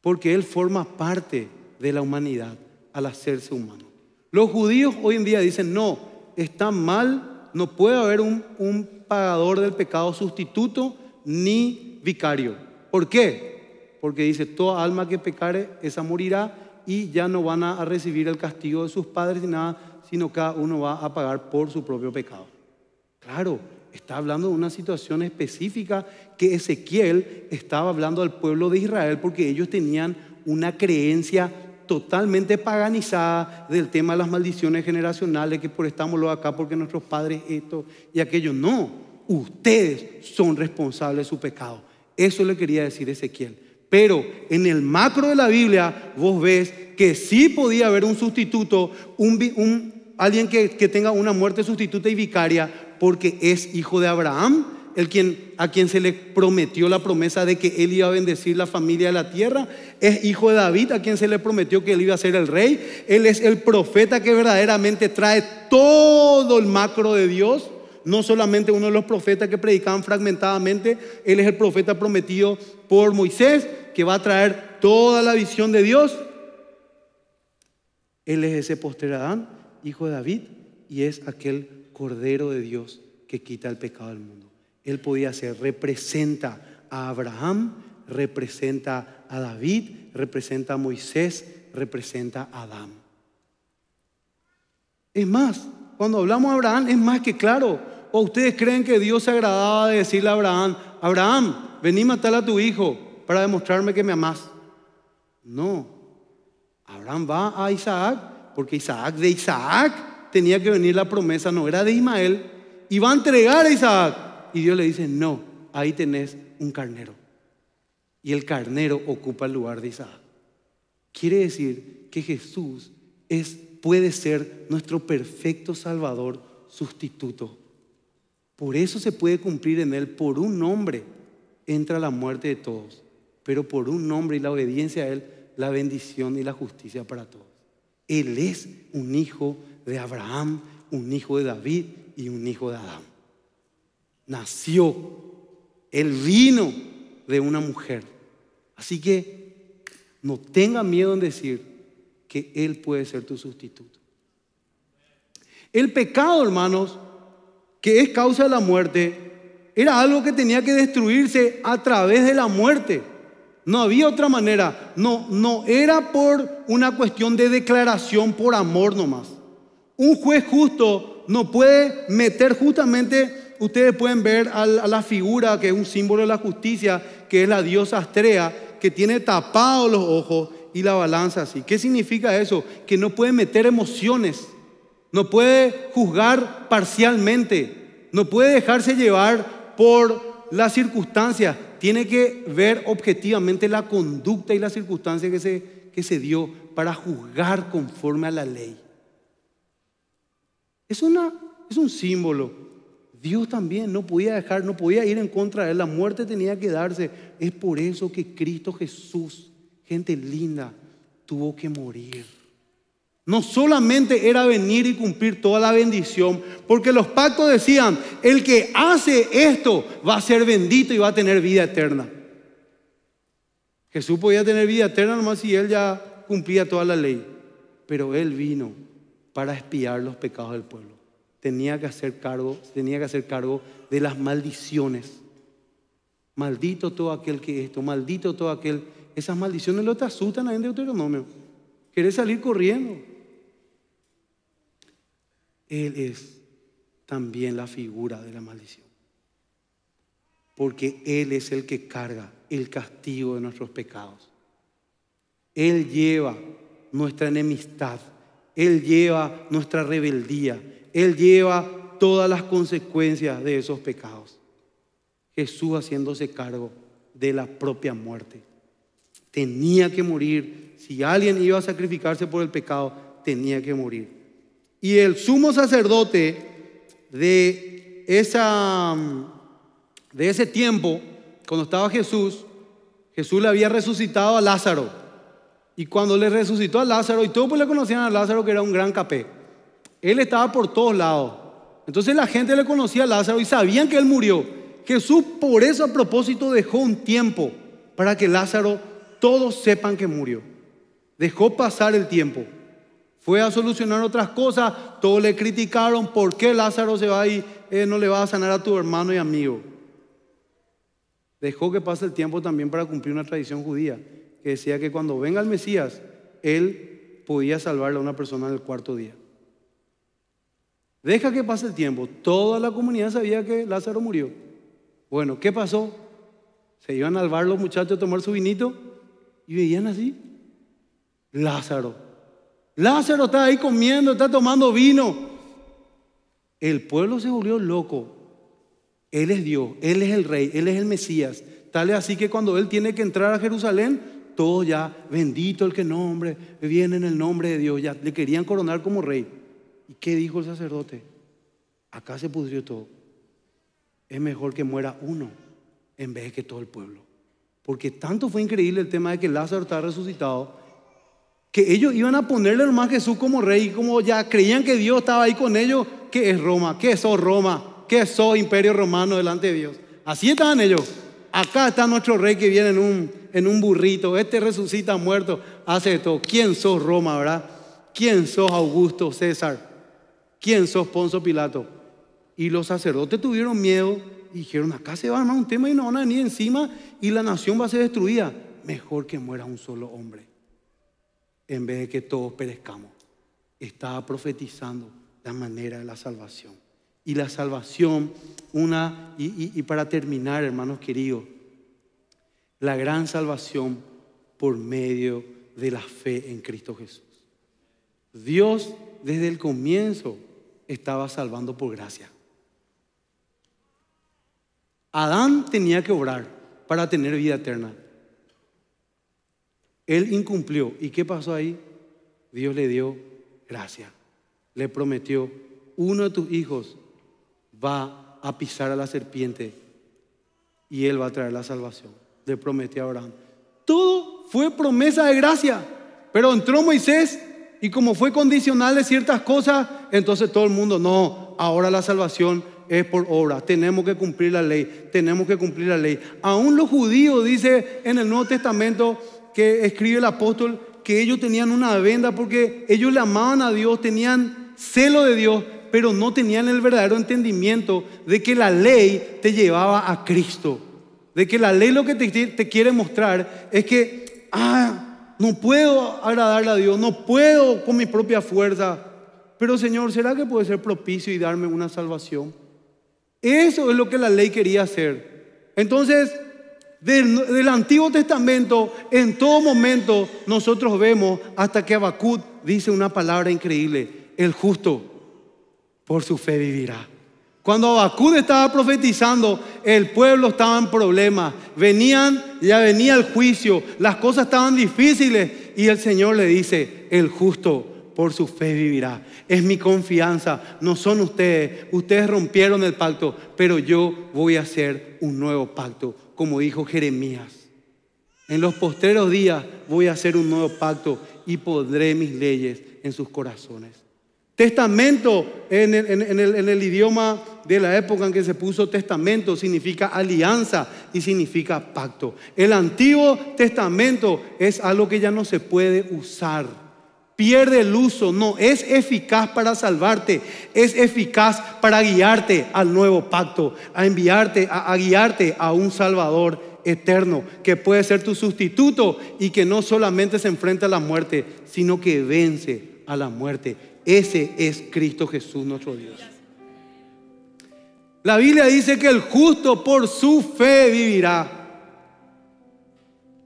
Porque Él forma parte de la humanidad al hacerse humano. Los judíos hoy en día dicen, no, está mal, no puede haber un, pagador del pecado sustituto ni vicario. ¿Por qué? Porque dice, toda alma que pecare, esa morirá y ya no van a recibir el castigo de sus padres ni nada, sino cada uno va a pagar por su propio pecado. Claro, está hablando de una situación específica que Ezequiel estaba hablando al pueblo de Israel porque ellos tenían una creencia totalmente paganizada del tema de las maldiciones generacionales, que por los acá porque nuestros padres esto y aquello. No, ustedes son responsables de su pecado. Eso le quería decir Ezequiel. Pero en el macro de la Biblia vos ves que sí podía haber un sustituto, alguien que tenga una muerte sustituta y vicaria, porque es hijo de Abraham, el quien, a quien se le prometió la promesa de que él iba a bendecir la familia de la tierra, es hijo de David, a quien se le prometió que él iba a ser el rey, él es el profeta que verdaderamente trae todo el macro de Dios, no solamente uno de los profetas que predicaban fragmentadamente, él es el profeta prometido por Moisés, que va a traer toda la visión de Dios. Él es ese poster Adán, hijo de David, y es aquel Cordero de Dios que quita el pecado del mundo. Él podía ser, representa a Abraham, representa a David, representa a Moisés, representa a Adán. Es más, cuando hablamos de Abraham, es más que claro. ¿O ustedes creen que Dios se agradaba de decirle a Abraham, Abraham, vení a matar a tu hijo para demostrarme que me amás? No. Abraham va a Isaac porque Isaac de Isaac tenía que venir la promesa, no era de Ismael, va a entregar a Isaac. Y Dios le dice, no, ahí tenés un carnero. Y el carnero ocupa el lugar de Isaac. Quiere decir que Jesús es, puede ser nuestro perfecto Salvador sustituto. Por eso se puede cumplir en Él, por un hombre entra la muerte de todos, pero por un nombre y la obediencia a Él, la bendición y la justicia para todos. Él es un hijo de Abraham, un hijo de David y un hijo de Adán. Nació, el vino de una mujer. Así que no tenga miedo en decir que él puede ser tu sustituto. El pecado, hermanos, que es causa de la muerte, era algo que tenía que destruirse a través de la muerte. No había otra manera. No, no era por una cuestión de declaración por amor nomás. Un juez justo no puede meter justamente, ustedes pueden ver a la figura que es un símbolo de la justicia, que es la diosa Astrea, que tiene tapados los ojos y la balanza así. ¿Qué significa eso? Que no puede meter emociones, no puede juzgar parcialmente, no puede dejarse llevar por las circunstancias, tiene que ver objetivamente la conducta y la circunstancia que se, que se dio para juzgar conforme a la ley. Es, una, es un símbolo. Dios también no podía dejar, no podía ir en contra de él. La muerte tenía que darse. Es por eso que Cristo Jesús, gente linda, tuvo que morir. No solamente era venir y cumplir toda la bendición, porque los pactos decían, el que hace esto va a ser bendito y va a tener vida eterna. Jesús podía tener vida eterna nomás si él ya cumplía toda la ley, pero él vino para espiar los pecados del pueblo. Tenía que hacer cargo, tenía que hacer cargo de las maldiciones. Maldito todo aquel que esto, maldito todo aquel. Esas maldiciones lo te asustan a en Deuteronomio. Querés salir corriendo. Él es también la figura de la maldición. Porque Él es el que carga el castigo de nuestros pecados. Él lleva nuestra enemistad él lleva nuestra rebeldía, Él lleva todas las consecuencias de esos pecados. Jesús haciéndose cargo de la propia muerte. Tenía que morir. Si alguien iba a sacrificarse por el pecado, tenía que morir. Y el sumo sacerdote de, esa, de ese tiempo, cuando estaba Jesús, Jesús le había resucitado a Lázaro. Y cuando le resucitó a Lázaro, y todos pues le conocían a Lázaro que era un gran capé. Él estaba por todos lados. Entonces la gente le conocía a Lázaro y sabían que él murió. Jesús por eso a propósito dejó un tiempo para que Lázaro todos sepan que murió. Dejó pasar el tiempo. Fue a solucionar otras cosas. Todos le criticaron por qué Lázaro se va y eh, no le va a sanar a tu hermano y amigo. Dejó que pase el tiempo también para cumplir una tradición judía que decía que cuando venga el Mesías, él podía salvarle a una persona en el cuarto día. Deja que pase el tiempo. Toda la comunidad sabía que Lázaro murió. Bueno, ¿qué pasó? Se iban a bar los muchachos a tomar su vinito y veían así. Lázaro. Lázaro está ahí comiendo, está tomando vino. El pueblo se volvió loco. Él es Dios, Él es el rey, Él es el Mesías. Tal es así que cuando Él tiene que entrar a Jerusalén, todo ya, bendito el que nombre, viene en el nombre de Dios, ya le querían coronar como rey. ¿Y qué dijo el sacerdote? Acá se pudrió todo. Es mejor que muera uno en vez de que todo el pueblo. Porque tanto fue increíble el tema de que Lázaro está resucitado, que ellos iban a ponerle nomás a Jesús como rey, como ya creían que Dios estaba ahí con ellos. que es Roma? ¿Qué es Roma? ¿Qué es Imperio Romano delante de Dios? Así estaban ellos. Acá está nuestro rey que viene en un en un burrito, este resucita muerto, hace todo. ¿Quién sos Roma, verdad? ¿Quién sos Augusto César? ¿Quién sos Ponzo Pilato? Y los sacerdotes tuvieron miedo y dijeron, acá se va a armar un tema y no van a venir encima y la nación va a ser destruida. Mejor que muera un solo hombre en vez de que todos perezcamos. Estaba profetizando la manera de la salvación. Y la salvación, una, y para terminar, hermanos queridos, la gran salvación por medio de la fe en Cristo Jesús. Dios desde el comienzo estaba salvando por gracia. Adán tenía que orar para tener vida eterna. Él incumplió. ¿Y qué pasó ahí? Dios le dio gracia. Le prometió, uno de tus hijos va a pisar a la serpiente y él va a traer la salvación le prometió a Abraham. Todo fue promesa de gracia, pero entró Moisés y como fue condicional de ciertas cosas, entonces todo el mundo, no, ahora la salvación es por obra, tenemos que cumplir la ley, tenemos que cumplir la ley. Aún los judíos, dice en el Nuevo Testamento que escribe el apóstol, que ellos tenían una venda porque ellos le amaban a Dios, tenían celo de Dios, pero no tenían el verdadero entendimiento de que la ley te llevaba a Cristo de que la ley lo que te, quiere mostrar es que, ah, no puedo agradarle a Dios, no puedo con mi propia fuerza, pero Señor, ¿será que puede ser propicio y darme una salvación? Eso es lo que la ley quería hacer. Entonces, del, Antiguo Testamento, en todo momento, nosotros vemos hasta que Abacud dice una palabra increíble, el justo por su fe vivirá. Cuando Abacud estaba profetizando, el pueblo estaba en problemas. Venían, ya venía el juicio, las cosas estaban difíciles. Y el Señor le dice: El justo por su fe vivirá. Es mi confianza, no son ustedes. Ustedes rompieron el pacto, pero yo voy a hacer un nuevo pacto, como dijo Jeremías. En los posteros días voy a hacer un nuevo pacto y pondré mis leyes en sus corazones. Testamento en el, idioma de la época en que se puso testamento significa alianza y significa pacto. El antiguo testamento es algo que ya no se puede usar. Pierde el uso, no, es eficaz para salvarte, es eficaz para guiarte al nuevo pacto, a enviarte, a guiarte a un Salvador eterno, que puede ser tu sustituto y que no solamente se enfrenta a la muerte, sino que vence a la muerte ese es Cristo Jesús nuestro Dios. La Biblia dice que el justo por su fe vivirá.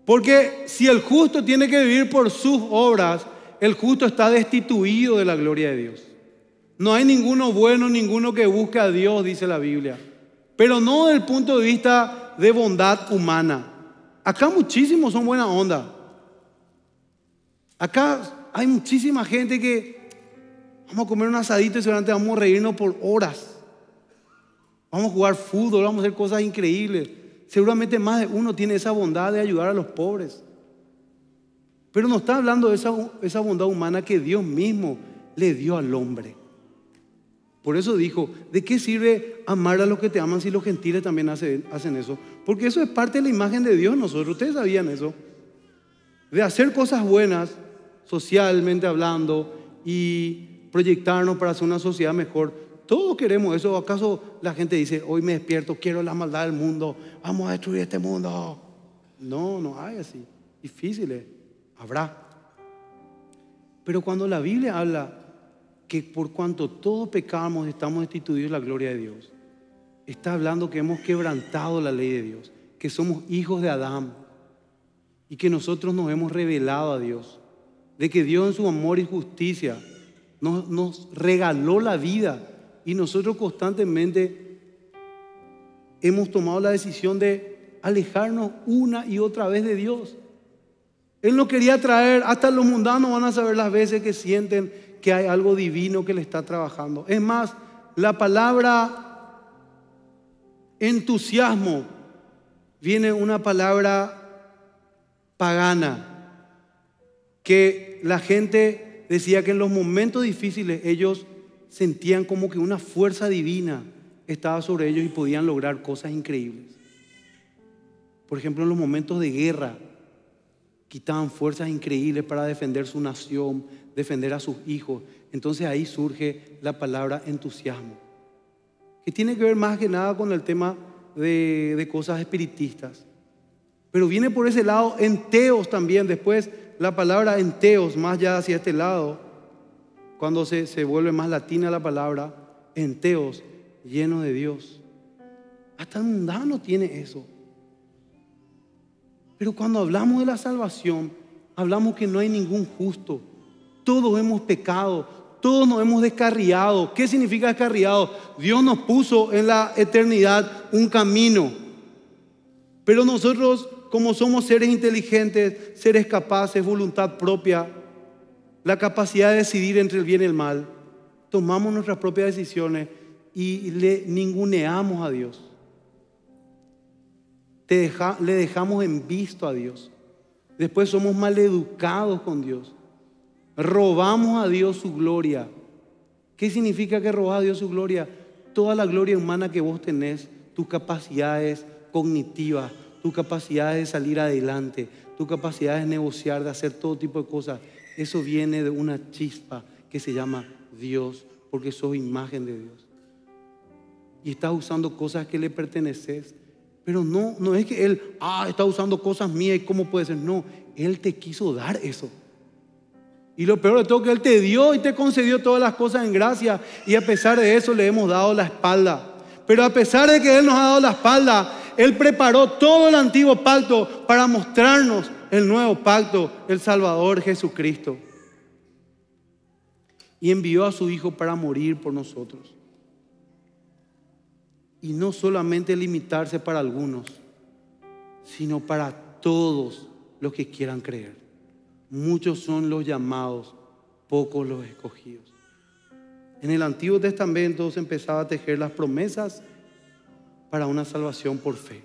Porque si el justo tiene que vivir por sus obras, el justo está destituido de la gloria de Dios. No hay ninguno bueno, ninguno que busque a Dios, dice la Biblia. Pero no del punto de vista de bondad humana. Acá muchísimos son buena onda. Acá hay muchísima gente que Vamos a comer un asadito y seguramente vamos a reírnos por horas. Vamos a jugar fútbol, vamos a hacer cosas increíbles. Seguramente más de uno tiene esa bondad de ayudar a los pobres. Pero nos está hablando de esa, esa bondad humana que Dios mismo le dio al hombre. Por eso dijo, ¿de qué sirve amar a los que te aman si los gentiles también hacen, hacen eso? Porque eso es parte de la imagen de Dios nosotros. Ustedes sabían eso. De hacer cosas buenas, socialmente hablando, y proyectarnos para hacer una sociedad mejor. Todos queremos eso. ¿Acaso la gente dice, hoy me despierto, quiero la maldad del mundo, vamos a destruir este mundo? No, no hay así. Difícil es. ¿eh? Habrá. Pero cuando la Biblia habla que por cuanto todos pecamos estamos destituidos de la gloria de Dios, está hablando que hemos quebrantado la ley de Dios, que somos hijos de Adán y que nosotros nos hemos revelado a Dios, de que Dios en su amor y justicia nos, regaló la vida y nosotros constantemente hemos tomado la decisión de alejarnos una y otra vez de Dios. Él no quería traer, hasta los mundanos van a saber las veces que sienten que hay algo divino que le está trabajando. Es más, la palabra entusiasmo viene una palabra pagana que la gente decía que en los momentos difíciles ellos sentían como que una fuerza divina estaba sobre ellos y podían lograr cosas increíbles. Por ejemplo, en los momentos de guerra, quitaban fuerzas increíbles para defender su nación, defender a sus hijos. Entonces ahí surge la palabra entusiasmo, que tiene que ver más que nada con el tema de, cosas espiritistas. Pero viene por ese lado en Teos también, después la palabra enteos más ya hacia este lado, cuando se, vuelve más latina la palabra, enteos, lleno de Dios. Hasta un no tiene eso. Pero cuando hablamos de la salvación, hablamos que no hay ningún justo. Todos hemos pecado, todos nos hemos descarriado. ¿Qué significa descarriado? Dios nos puso en la eternidad un camino. Pero nosotros como somos seres inteligentes, seres capaces, voluntad propia, la capacidad de decidir entre el bien y el mal, tomamos nuestras propias decisiones y le ninguneamos a Dios. le dejamos en visto a Dios. Después somos maleducados con Dios. Robamos a Dios su gloria. ¿Qué significa que robas a Dios su gloria? Toda la gloria humana que vos tenés, tus capacidades cognitivas, tu capacidad de salir adelante, tu capacidad de negociar, de hacer todo tipo de cosas. Eso viene de una chispa que se llama Dios, porque sos imagen de Dios. Y estás usando cosas que le perteneces. Pero no, no es que Él, ah, está usando cosas mías y cómo puede ser. No, Él te quiso dar eso. Y lo peor de todo que Él te dio y te concedió todas las cosas en gracia. Y a pesar de eso le hemos dado la espalda. Pero a pesar de que Él nos ha dado la espalda, él preparó todo el antiguo pacto para mostrarnos el nuevo pacto, el Salvador Jesucristo. Y envió a su Hijo para morir por nosotros. Y no solamente limitarse para algunos, sino para todos los que quieran creer. Muchos son los llamados, pocos los escogidos. En el Antiguo Testamento se empezaba a tejer las promesas para una salvación por fe.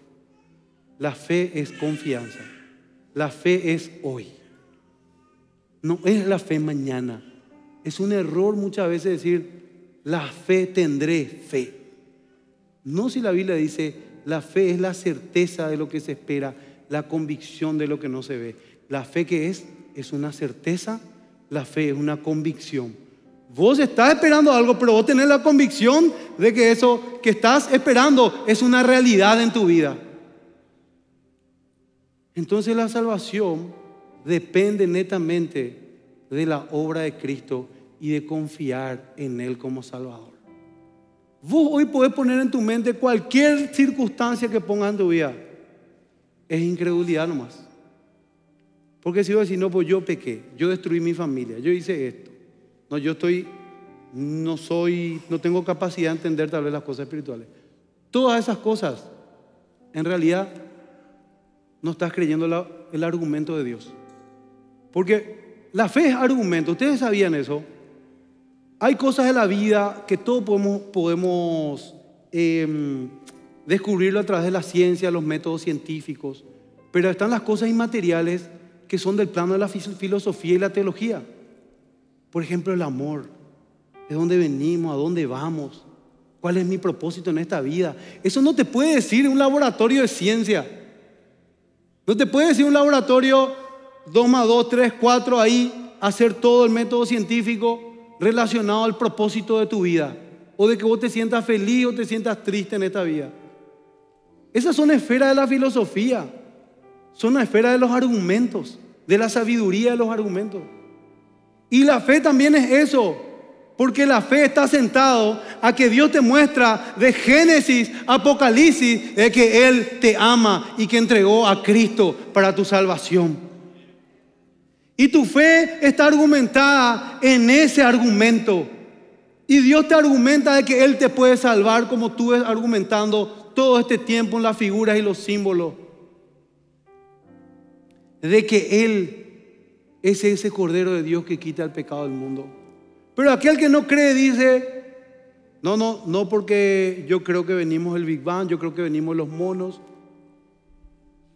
La fe es confianza. La fe es hoy. No es la fe mañana. Es un error muchas veces decir, la fe tendré fe. No si la Biblia dice, la fe es la certeza de lo que se espera, la convicción de lo que no se ve. La fe que es, es una certeza, la fe es una convicción. Vos estás esperando algo, pero vos tenés la convicción de que eso que estás esperando es una realidad en tu vida. Entonces la salvación depende netamente de la obra de Cristo y de confiar en Él como Salvador. Vos hoy podés poner en tu mente cualquier circunstancia que pongas en tu vida. Es incredulidad nomás. Porque si vos decís, no, pues yo pequé, yo destruí mi familia, yo hice esto, no, yo estoy, no soy, no tengo capacidad de entender tal vez las cosas espirituales. Todas esas cosas, en realidad, no estás creyendo el argumento de Dios. Porque la fe es argumento, ustedes sabían eso. Hay cosas de la vida que todos podemos, podemos em, descubrirlo a través de la ciencia, los métodos científicos, pero están las cosas inmateriales que son del plano de la filosofía y la teología. Por ejemplo, el amor. ¿De dónde venimos? ¿A dónde vamos? ¿Cuál es mi propósito en esta vida? Eso no te puede decir un laboratorio de ciencia. No te puede decir un laboratorio 2 más 2, 3, 4 ahí, hacer todo el método científico relacionado al propósito de tu vida. O de que vos te sientas feliz o te sientas triste en esta vida. Esas son esferas de la filosofía. Son una esfera de los argumentos, de la sabiduría de los argumentos. Y la fe también es eso, porque la fe está sentado a que Dios te muestra de Génesis, Apocalipsis, de que Él te ama y que entregó a Cristo para tu salvación. Y tu fe está argumentada en ese argumento. Y Dios te argumenta de que Él te puede salvar como tú ves argumentando todo este tiempo en las figuras y los símbolos. De que Él es ese Cordero de Dios que quita el pecado del mundo. Pero aquel que no cree dice, no, no, no porque yo creo que venimos el Big Bang, yo creo que venimos los monos.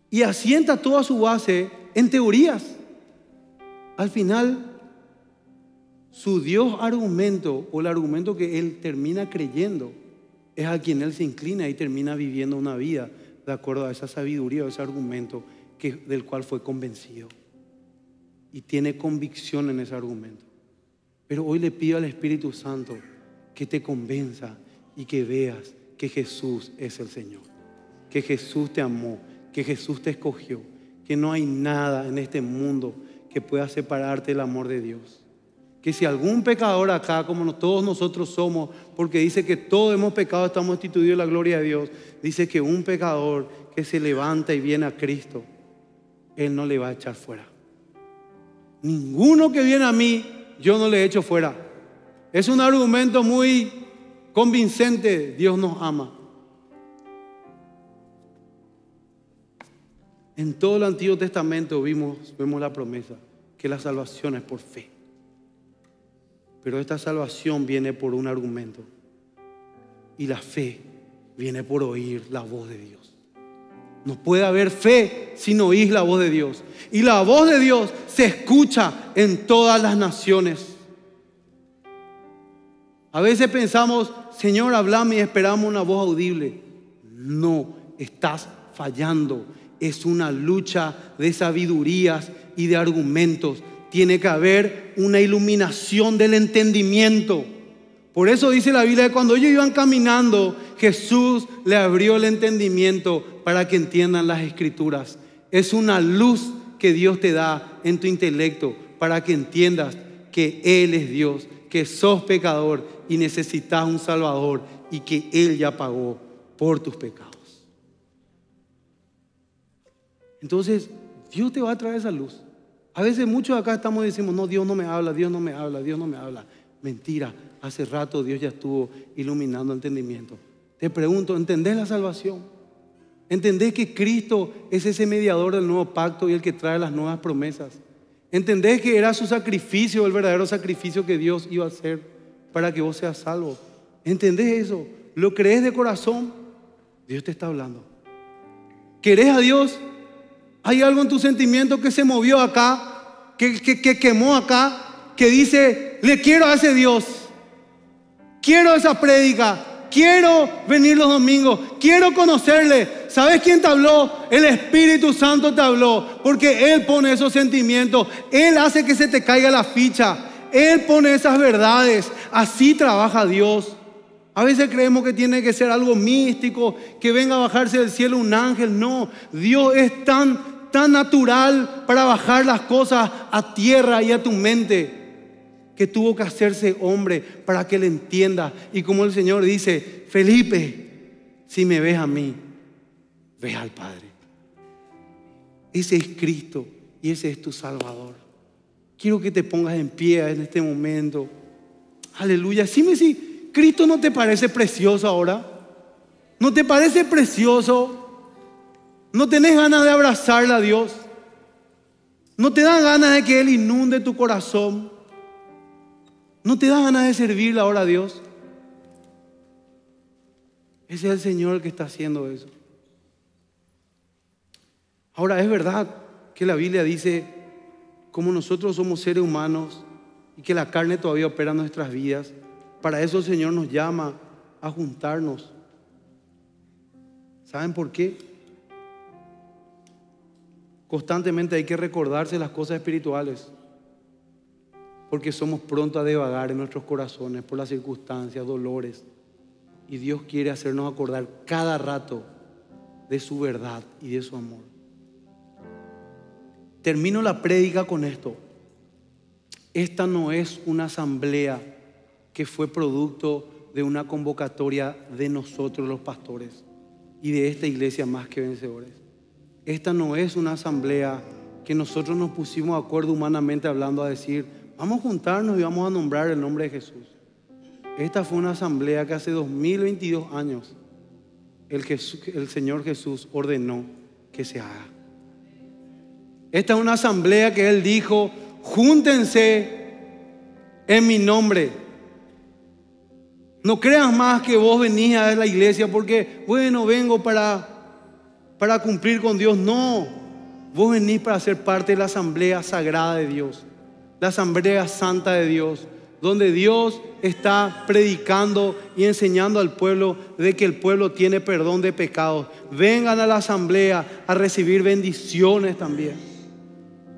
Y asienta toda su base en teorías. Al final, su Dios argumento o el argumento que él termina creyendo es a quien él se inclina y termina viviendo una vida de acuerdo a esa sabiduría o ese argumento que, del cual fue convencido y tiene convicción en ese argumento. Pero hoy le pido al Espíritu Santo que te convenza y que veas que Jesús es el Señor, que Jesús te amó, que Jesús te escogió, que no hay nada en este mundo que pueda separarte del amor de Dios. Que si algún pecador acá, como todos nosotros somos, porque dice que todos hemos pecado, estamos instituidos de la gloria de Dios, dice que un pecador que se levanta y viene a Cristo, Él no le va a echar fuera ninguno que viene a mí, yo no le echo fuera. Es un argumento muy convincente, Dios nos ama. En todo el Antiguo Testamento vimos, vemos la promesa que la salvación es por fe. Pero esta salvación viene por un argumento. Y la fe viene por oír la voz de Dios. No puede haber fe no oís la voz de Dios. Y la voz de Dios se escucha en todas las naciones. A veces pensamos, Señor, hablame y esperamos una voz audible. No, estás fallando. Es una lucha de sabidurías y de argumentos. Tiene que haber una iluminación del entendimiento. Por eso dice la Biblia que cuando ellos iban caminando, Jesús le abrió el entendimiento para que entiendan las escrituras. Es una luz que Dios te da en tu intelecto para que entiendas que Él es Dios, que sos pecador y necesitas un Salvador y que Él ya pagó por tus pecados. Entonces, Dios te va a traer esa luz. A veces muchos acá estamos y decimos, no, Dios no me habla, Dios no me habla, Dios no me habla. Mentira, hace rato Dios ya estuvo iluminando el entendimiento. Te pregunto, ¿entendés la salvación? ¿Entendés que Cristo es ese mediador del nuevo pacto y el que trae las nuevas promesas? ¿Entendés que era su sacrificio, el verdadero sacrificio que Dios iba a hacer para que vos seas salvo? ¿Entendés eso? ¿Lo crees de corazón? Dios te está hablando. ¿Querés a Dios? Hay algo en tu sentimiento que se movió acá, que, que quemó acá, que dice, le quiero a ese Dios. Quiero esa prédica. Quiero venir los domingos. Quiero conocerle. ¿Sabes quién te habló? El Espíritu Santo te habló. Porque Él pone esos sentimientos. Él hace que se te caiga la ficha. Él pone esas verdades. Así trabaja Dios. A veces creemos que tiene que ser algo místico, que venga a bajarse del cielo un ángel. No, Dios es tan, tan natural para bajar las cosas a tierra y a tu mente que tuvo que hacerse hombre para que le entienda. Y como el Señor dice, Felipe, si me ves a mí, ves al Padre. Ese es Cristo y ese es tu Salvador. Quiero que te pongas en pie en este momento. Aleluya. Sí, me Cristo no te parece precioso ahora. No te parece precioso. No tenés ganas de abrazarle a Dios. No te dan ganas de que Él inunde tu corazón. ¿No te da ganas de servirle ahora a Dios? Ese es el Señor que está haciendo eso. Ahora, es verdad que la Biblia dice, como nosotros somos seres humanos y que la carne todavía opera en nuestras vidas, para eso el Señor nos llama a juntarnos. ¿Saben por qué? Constantemente hay que recordarse las cosas espirituales porque somos prontos a devagar en nuestros corazones por las circunstancias, dolores. Y Dios quiere hacernos acordar cada rato de su verdad y de su amor. Termino la prédica con esto. Esta no es una asamblea que fue producto de una convocatoria de nosotros los pastores y de esta iglesia más que vencedores. Esta no es una asamblea que nosotros nos pusimos de acuerdo humanamente hablando a decir, Vamos a juntarnos y vamos a nombrar el nombre de Jesús. Esta fue una asamblea que hace 2022 años el, Jesús, el Señor Jesús ordenó que se haga. Esta es una asamblea que Él dijo, júntense en mi nombre. No creas más que vos venís a la iglesia porque, bueno, vengo para, para cumplir con Dios. No, vos venís para ser parte de la asamblea sagrada de Dios la Asamblea Santa de Dios, donde Dios está predicando y enseñando al pueblo de que el pueblo tiene perdón de pecados. Vengan a la asamblea a recibir bendiciones también.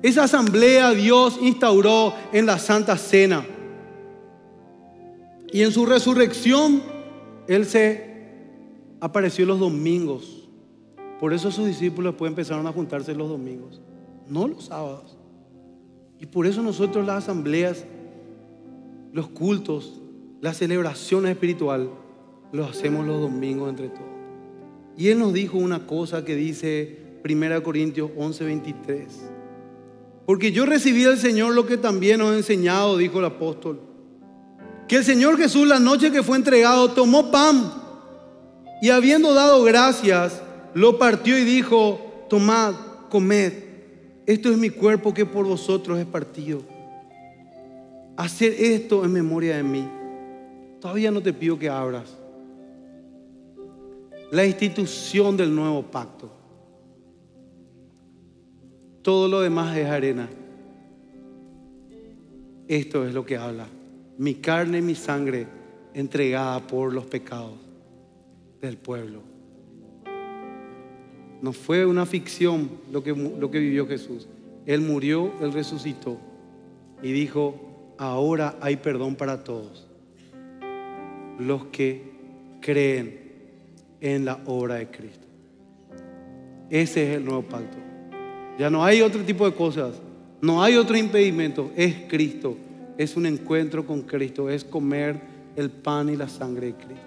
Esa asamblea Dios instauró en la Santa Cena. Y en su resurrección, Él se apareció los domingos. Por eso sus discípulos después empezaron a juntarse los domingos, no los sábados. Y por eso nosotros las asambleas, los cultos, la celebración espiritual, los hacemos los domingos entre todos. Y Él nos dijo una cosa que dice 1 Corintios 11, 23. Porque yo recibí del Señor lo que también os he enseñado, dijo el apóstol. Que el Señor Jesús la noche que fue entregado tomó pan y habiendo dado gracias, lo partió y dijo, tomad, comed. Esto es mi cuerpo que por vosotros es partido. Hacer esto en memoria de mí. Todavía no te pido que abras. La institución del nuevo pacto. Todo lo demás es arena. Esto es lo que habla. Mi carne y mi sangre entregada por los pecados del pueblo. No fue una ficción lo que, lo que vivió Jesús. Él murió, Él resucitó y dijo, ahora hay perdón para todos los que creen en la obra de Cristo. Ese es el nuevo pacto. Ya no hay otro tipo de cosas, no hay otro impedimento, es Cristo, es un encuentro con Cristo, es comer el pan y la sangre de Cristo.